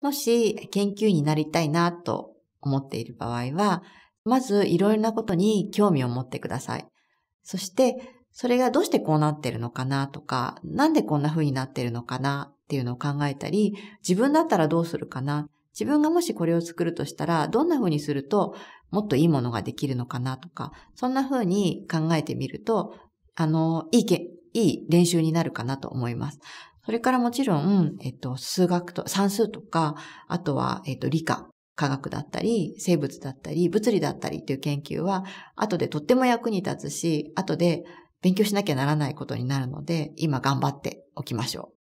もし研究員になりたいなと思っている場合は、まずいろいろなことに興味を持ってください。そして、それがどうしてこうなってるのかなとか、なんでこんな風になってるのかなっていうのを考えたり、自分だったらどうするかな。自分がもしこれを作るとしたら、どんな風にするともっといいものができるのかなとか、そんな風に考えてみると、あの、いいけ、いい練習になるかなと思います。それからもちろん、えっと、数学と、算数とか、あとは、えっと、理科、科学だったり、生物だったり、物理だったりっていう研究は、後でとっても役に立つし、後で勉強しなきゃならないことになるので、今頑張っておきましょう。